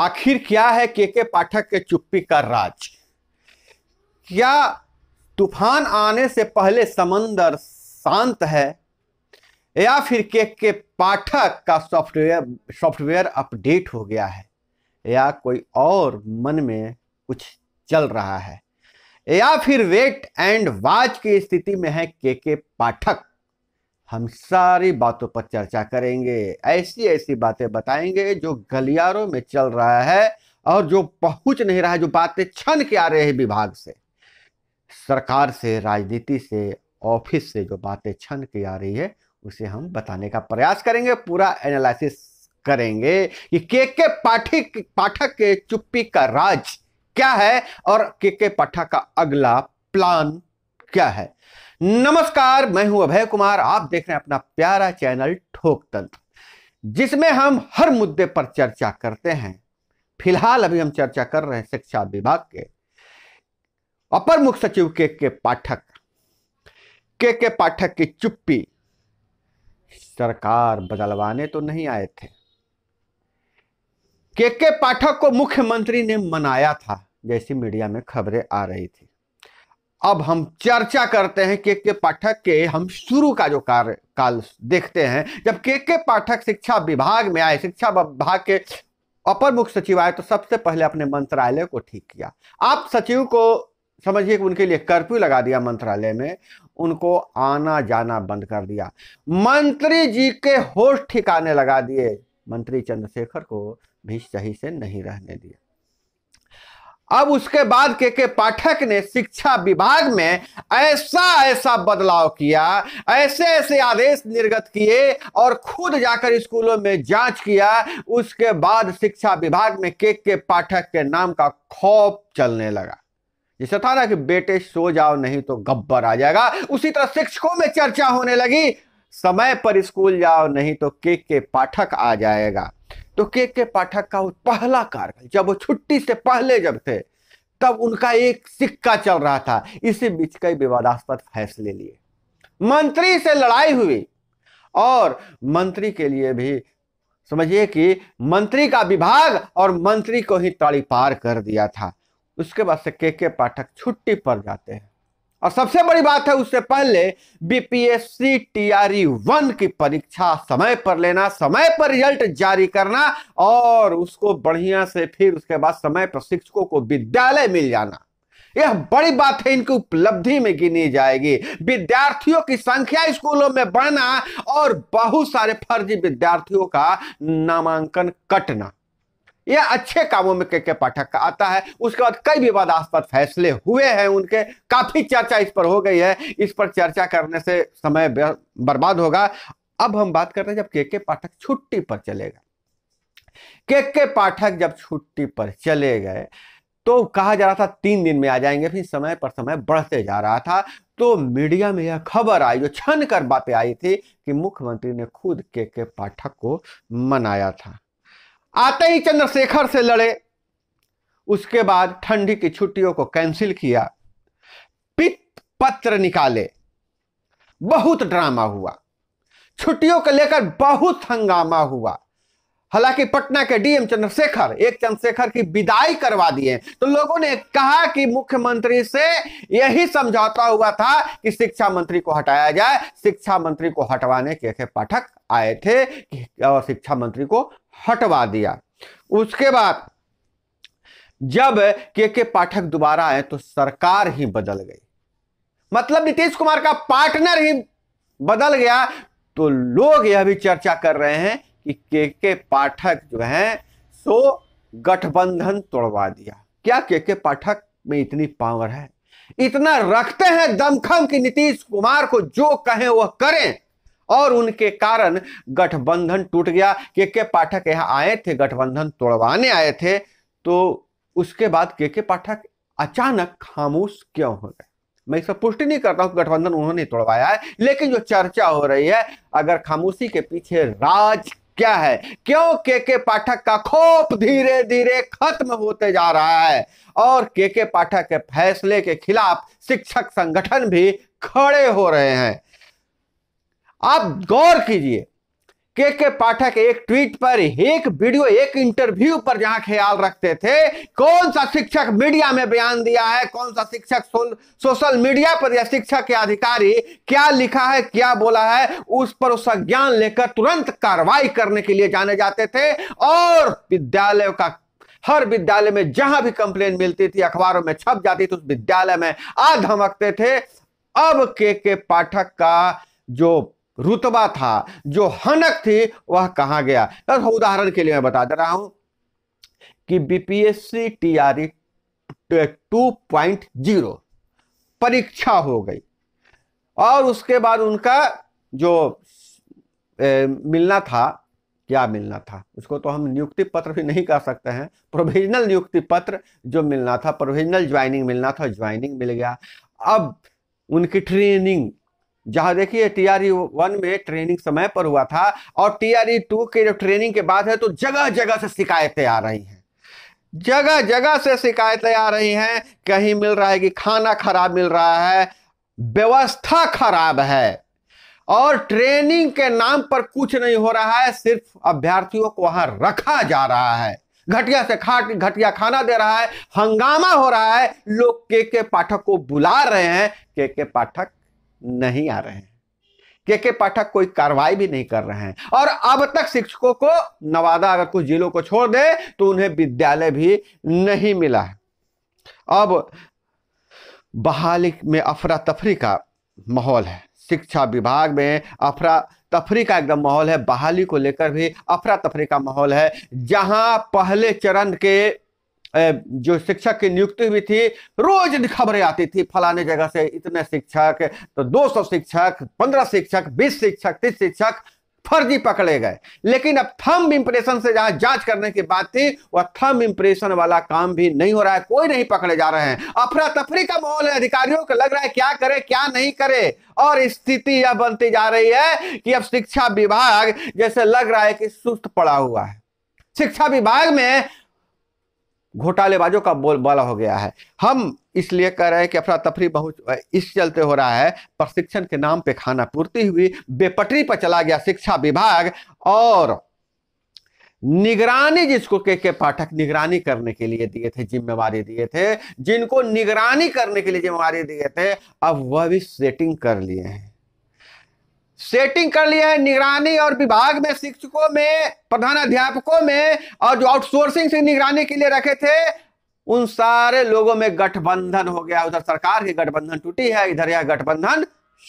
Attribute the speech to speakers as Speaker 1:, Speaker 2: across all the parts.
Speaker 1: आखिर क्या है के के पाठक के चुप्पी का राज क्या तूफान आने से पहले समंदर शांत है या फिर के के पाठक का सॉफ्टवेयर सॉफ्टवेयर अपडेट हो गया है या कोई और मन में कुछ चल रहा है या फिर वेट एंड वाच की स्थिति में है के के पाठक हम सारी बातों पर चर्चा करेंगे ऐसी ऐसी बातें बताएंगे जो गलियारों में चल रहा है और जो पहुंच नहीं रहा है जो बातें छन के आ रहे है विभाग से सरकार से राजनीति से ऑफिस से जो बातें छन के आ रही है उसे हम बताने का प्रयास करेंगे पूरा एनालिसिस करेंगे कि के के पाठक पाठक के चुप्पी का राज क्या है और के के पाठक का अगला प्लान क्या है नमस्कार मैं हूं अभय कुमार आप देख रहे हैं अपना प्यारा चैनल ठोक तंत्र जिसमें हम हर मुद्दे पर चर्चा करते हैं फिलहाल अभी हम चर्चा कर रहे हैं शिक्षा विभाग के अपर मुख्य सचिव के के पाठक के के पाठक की चुप्पी सरकार बदलवाने तो नहीं आए थे के के पाठक को मुख्यमंत्री ने मनाया था जैसी मीडिया में खबरें आ रही थी अब हम चर्चा करते हैं के के पाठक के हम शुरू का जो कार्य काल देखते हैं जब के के पाठक शिक्षा विभाग में आए शिक्षा विभाग के अपर मुख्य सचिव आए तो सबसे पहले अपने मंत्रालय को ठीक किया आप सचिव को समझिए कि उनके लिए कर्फ्यू लगा दिया मंत्रालय में उनको आना जाना बंद कर दिया मंत्री जी के होश ठिकाने लगा दिए मंत्री चंद्रशेखर को भी सही से नहीं रहने दिया अब उसके बाद के के पाठक ने शिक्षा विभाग में ऐसा ऐसा बदलाव किया ऐसे ऐसे आदेश निर्गत किए और खुद जाकर स्कूलों में जांच किया उसके बाद शिक्षा विभाग में के के पाठक के नाम का खौफ चलने लगा जैसे था ना कि बेटे सो जाओ नहीं तो गब्बर आ जाएगा उसी तरह शिक्षकों में चर्चा होने लगी समय पर स्कूल जाओ नहीं तो के के पाठक आ जाएगा तो के के पाठक का पहला कार्यकाल जब वो छुट्टी से पहले जब थे तब उनका एक सिक्का चल रहा था इसी बीच कई विवादास्पद फैसले लिए मंत्री से लड़ाई हुई और मंत्री के लिए भी समझिए कि मंत्री का विभाग और मंत्री को ही ताड़ी पार कर दिया था उसके बाद से के के पाठक छुट्टी पर जाते हैं और सबसे बड़ी बात है उससे पहले बीपीएससी टीआरई e वन की परीक्षा समय पर लेना समय पर रिजल्ट जारी करना और उसको बढ़िया से फिर उसके बाद समय पर शिक्षकों को विद्यालय मिल जाना यह बड़ी बात है इनकी उपलब्धि में गिनी जाएगी विद्यार्थियों की संख्या स्कूलों में बढ़ना और बहुत सारे फर्जी विद्यार्थियों का नामांकन कटना या अच्छे कामों में के के पाठक का आता है उसके बाद कई विवादास्पद फैसले हुए हैं उनके काफी चर्चा इस पर हो गई है इस पर चर्चा करने से समय बर्बाद होगा अब हम बात करते हैं जब के के पाठक छुट्टी पर चलेगा के के पाठक जब छुट्टी पर चले गए तो कहा जा रहा था तीन दिन में आ जाएंगे फिर समय पर समय बढ़ते जा रहा था तो मीडिया में यह खबर आई जो छन कर बातें आई थी कि मुख्यमंत्री ने खुद के के पाठक को मनाया था आते ही चंद्रशेखर से लड़े उसके बाद ठंडी की छुट्टियों को कैंसिल किया पित पत्र निकाले बहुत ड्रामा हुआ छुट्टियों को लेकर बहुत हंगामा हुआ हालांकि पटना के डीएम चंद्रशेखर एक चंद्रशेखर की विदाई करवा दिए तो लोगों ने कहा कि मुख्यमंत्री से यही समझौता हुआ था कि शिक्षा मंत्री को हटाया जाए शिक्षा मंत्री को हटवाने के पाठक आए थे कि शिक्षा मंत्री को हटवा दिया उसके बाद जब के के पाठक दोबारा आए तो सरकार ही बदल गई मतलब नीतीश कुमार का पार्टनर ही बदल गया तो लोग यह भी चर्चा कर रहे हैं कि के के पाठक जो हैं सो गठबंधन तोड़वा दिया क्या के के पाठक में इतनी पावर है इतना रखते हैं दमखम कि नीतीश कुमार को जो कहें वह करें और उनके कारण गठबंधन टूट गया के के पाठक यहाँ आए थे गठबंधन तोड़वाने आए थे तो उसके बाद के के पाठक अचानक खामोश क्यों हो गए मैं इसका पुष्टि नहीं करता हूं गठबंधन उन्होंने तोड़वाया है लेकिन जो चर्चा हो रही है अगर खामोशी के पीछे राज क्या है क्यों के के पाठक का खोप धीरे धीरे खत्म होते जा रहा है और के के पाठक के फैसले के खिलाफ शिक्षक संगठन भी खड़े हो रहे हैं आप गौर कीजिए के के पाठक एक ट्वीट पर एक वीडियो एक इंटरव्यू पर जहां ख्याल रखते थे कौन सा शिक्षक मीडिया में बयान दिया है कौन सा शिक्षक सोशल मीडिया पर या शिक्षक के अधिकारी क्या लिखा है क्या बोला है उस पर उसका ज्ञान लेकर तुरंत कार्रवाई करने के लिए जाने जाते थे और विद्यालय का हर विद्यालय में जहां भी कंप्लेन मिलती थी अखबारों में छप जाती थी उस विद्यालय में आ धमकते थे अब के के पाठक का जो रुतबा था जो हनक थी वह कहा गया बस उदाहरण के लिए मैं बता दे रहा हूं कि बीपीएससी टीआरई जीरो परीक्षा हो गई और उसके बाद उनका जो ए, मिलना था क्या मिलना था उसको तो हम नियुक्ति पत्र भी नहीं कह सकते हैं प्रोविजनल नियुक्ति पत्र जो मिलना था प्रोविजनल ज्वाइनिंग मिलना था ज्वाइनिंग मिल गया अब उनकी ट्रेनिंग जहां देखिए टीआरई वन में ट्रेनिंग समय पर हुआ था और टी आर टू के जो ट्रेनिंग के बाद है तो जगह जगह से शिकायतें आ रही हैं जगह जगह से शिकायतें आ रही हैं कहीं मिल रहा है कि खाना खराब मिल रहा है व्यवस्था खराब है और ट्रेनिंग के नाम पर कुछ नहीं हो रहा है सिर्फ अभ्यर्थियों को वहां रखा जा रहा है घटिया से खाट घटिया खाना दे रहा है हंगामा हो रहा है लोग के के पाठक को बुला रहे हैं के के पाठक नहीं आ रहे हैं के के पाठक कोई कार्रवाई भी नहीं कर रहे हैं और अब तक शिक्षकों को नवादा अगर कुछ जिलों को छोड़ दे तो उन्हें विद्यालय भी नहीं मिला है अब बहाली में अफरा तफरी का माहौल है शिक्षा विभाग में अफरा तफरी का एकदम माहौल है बहाली को लेकर भी अफरा तफरी का माहौल है जहां पहले चरण के जो शिक्षक की नियुक्ति हुई थी रोज खबरें आती थी फलाने जगह से इतने शिक्षक तो 200 शिक्षक 15 शिक्षक 20 शिक्षक 30 शिक्षक फर्जी पकड़े गए लेकिन अब थम इंप्रेशन से जहां जांच करने की बात थी वह थम इंप्रेशन वाला काम भी नहीं हो रहा है कोई नहीं पकड़े जा रहे हैं अफरा तफरी का माहौल है अधिकारियों को लग रहा है क्या करे क्या नहीं करे और स्थिति यह बनती जा रही है कि अब शिक्षा विभाग जैसे लग रहा है कि सुस्त पड़ा हुआ है शिक्षा विभाग में घोटालेबाजों का बोल बोला हो गया है हम इसलिए कह रहे हैं कि अफरा तफरी बहुत इस चलते हो रहा है प्रशिक्षण के नाम पे खाना पूर्ति हुई बेपटरी पर चला गया शिक्षा विभाग और निगरानी जिसको के के पाठक निगरानी करने के लिए दिए थे जिम्मेवारी दिए थे जिनको निगरानी करने के लिए जिम्मेवारी दिए थे अब वह भी सेटिंग कर लिए हैं सेटिंग कर लिया है निगरानी और विभाग में शिक्षकों में प्रधान अध्यापकों में और जो आउटसोर्सिंग से निगरानी के लिए रखे थे उन सारे लोगों में गठबंधन हो गया उधर सरकार की गठबंधन टूटी है इधर यह गठबंधन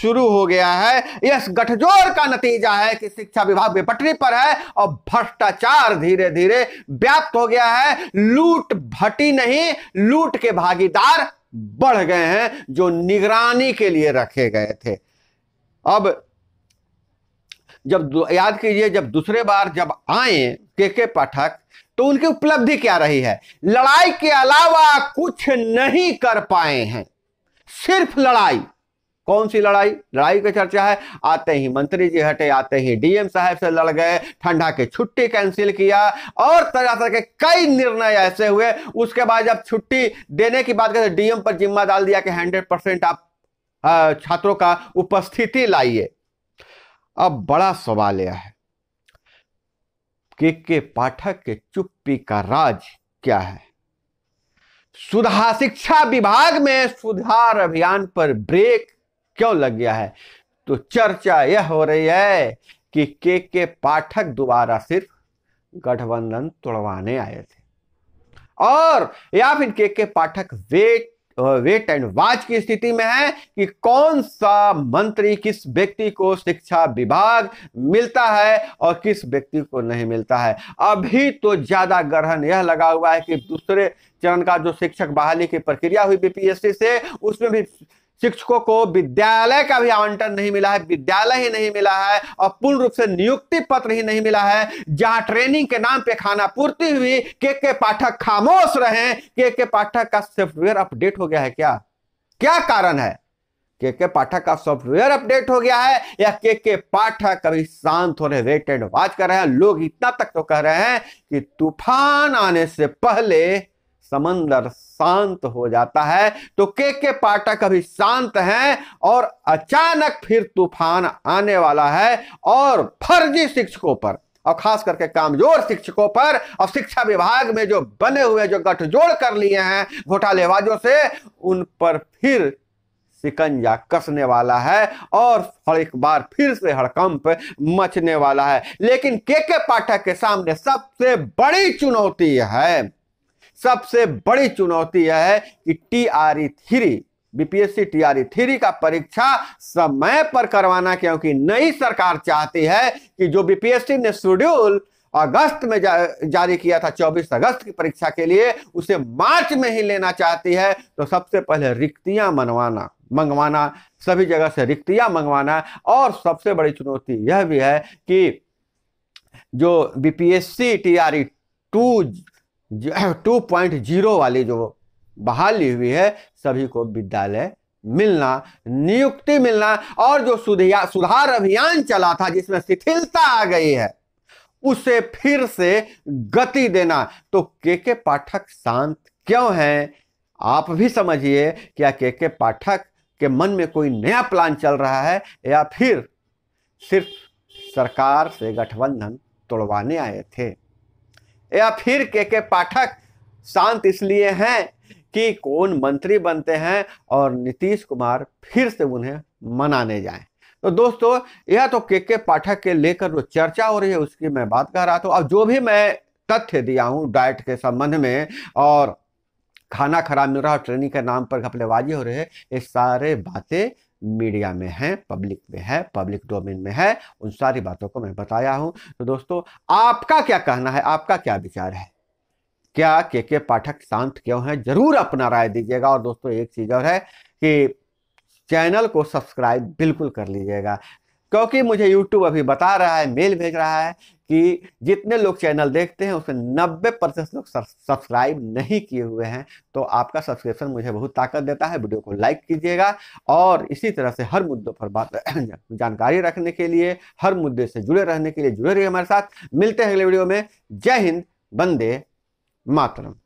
Speaker 1: शुरू हो गया है यह गठजोड़ का नतीजा है कि शिक्षा विभाग बेपटरी पर है और भ्रष्टाचार धीरे धीरे व्याप्त हो गया है लूट भटी नहीं लूट के भागीदार बढ़ गए हैं जो निगरानी के लिए रखे गए थे अब जब याद कीजिए जब दूसरे बार जब आए के के पाठक तो उनकी उपलब्धि क्या रही है लड़ाई के अलावा कुछ नहीं कर पाए हैं सिर्फ लड़ाई कौन सी लड़ाई लड़ाई की चर्चा है आते ही मंत्री जी हटे आते ही डीएम साहब से लड़ गए ठंडा की छुट्टी कैंसिल किया और तरह तरह के कई निर्णय ऐसे हुए उसके बाद जब छुट्टी देने की बात करें डीएम पर जिम्मा डाल दिया कि हंड्रेड परसेंट आप छात्रों का उपस्थिति लाइए अब बड़ा सवाल यह है के के पाठक के चुप्पी का राज क्या है सुधा शिक्षा विभाग में सुधार अभियान पर ब्रेक क्यों लग गया है तो चर्चा यह हो रही है कि के के पाठक दोबारा सिर्फ गठबंधन तोड़वाने आए थे और या फिर K K Pathak wait wait and watch की स्थिति में है कि कौन सा मंत्री किस व्यक्ति को शिक्षा विभाग मिलता है और किस व्यक्ति को नहीं मिलता है अभी तो ज्यादा ग्रहण यह लगा हुआ है कि दूसरे चरण का जो शिक्षक बहाली की प्रक्रिया हुई बीपीएससी से उसमें भी शिक्षकों को विद्यालय का भी आवंटन नहीं मिला है विद्यालय ही नहीं मिला है और पूर्ण रूप से नियुक्ति पत्र ही नहीं मिला है जहां ट्रेनिंग के नाम पे खाना पूर्ति हुई के के पाठक खामोश रहे के के पाठक का सॉफ्टवेयर अपडेट हो गया है क्या क्या कारण है के के पाठक का सॉफ्टवेयर अपडेट हो गया है या के के पाठक अभी शांत हो रहे वेट एंड वॉच कर रहे हैं लोग इतना तक तो कह रहे हैं कि तूफान आने से पहले समंदर शांत हो जाता है तो के के पाठक अभी शांत हैं और अचानक फिर तूफान आने वाला है और फर्जी शिक्षकों पर और खास करके कामजोर शिक्षकों पर और शिक्षा विभाग में जो बने हुए जो गठजोड़ कर लिए हैं घोटालेबाजों से उन पर फिर सिकंजा कसने वाला है और एक बार फिर से हड़कंप मचने वाला है लेकिन के के पाठक के सामने सबसे बड़ी चुनौती है सबसे बड़ी चुनौती यह है कि T R E three BPSC TRE three का परीक्षा समय पर करवाना क्योंकि नई सरकार चाहती है कि जो बीपीएससी ने शेड्यूल अगस्त में जा, जारी किया था 24 अगस्त की परीक्षा के लिए उसे मार्च में ही लेना चाहती है तो सबसे पहले रिक्तियां मनवाना मंगवाना सभी जगह से रिक्तियां मंगवाना और सबसे बड़ी चुनौती यह भी है कि जो BPSC TRE two two point zero वाली जो बहाली हुई है सभी को विद्यालय मिलना नियुक्ति मिलना और जो सुधिया सुधार अभियान चला था जिसमें शिथिलता आ गई है उसे फिर से गति देना तो के के पाठक शांत क्यों हैं आप भी समझिए क्या के के पाठक के मन में कोई नया प्लान चल रहा है या फिर सिर्फ सरकार से गठबंधन तोड़वाने आए थे या फिर के के पाठक शांत इसलिए हैं कि कौन मंत्री बनते हैं और नीतीश कुमार फिर से उन्हें मनाने जाएं तो दोस्तों यह तो के के पाठक के लेकर जो चर्चा हो रही है उसकी मैं बात कर रहा था अब जो भी मैं तथ्य दिया हूँ डाइट के संबंध में और खाना खराब मिल रहा और ट्रेनिंग के नाम पर घपलेबाजी हो रही है ये सारे बातें मीडिया में है पब्लिक में है पब्लिक डोमेन में है उन सारी बातों को मैं बताया हूं तो दोस्तों आपका क्या कहना है आपका क्या विचार है क्या के के पाठक शांत क्यों हैं जरूर अपना राय दीजिएगा और दोस्तों एक चीज और है कि चैनल को सब्सक्राइब बिल्कुल कर लीजिएगा क्योंकि मुझे यूट्यूब अभी बता रहा है मेल भेज रहा है कि जितने लोग चैनल देखते हैं उसमें नब्बे प्रतिशत लोग सब्सक्राइब नहीं किए हुए हैं तो आपका सब्सक्रिप्शन मुझे बहुत ताकत देता है वीडियो को लाइक कीजिएगा और इसी तरह से हर मुद्दों पर बात जानकारी रखने के लिए हर मुद्दे से जुड़े रहने के लिए जुड़े रहिए हमारे साथ मिलते हैं अगले वीडियो में जय हिंद वंदे मातरम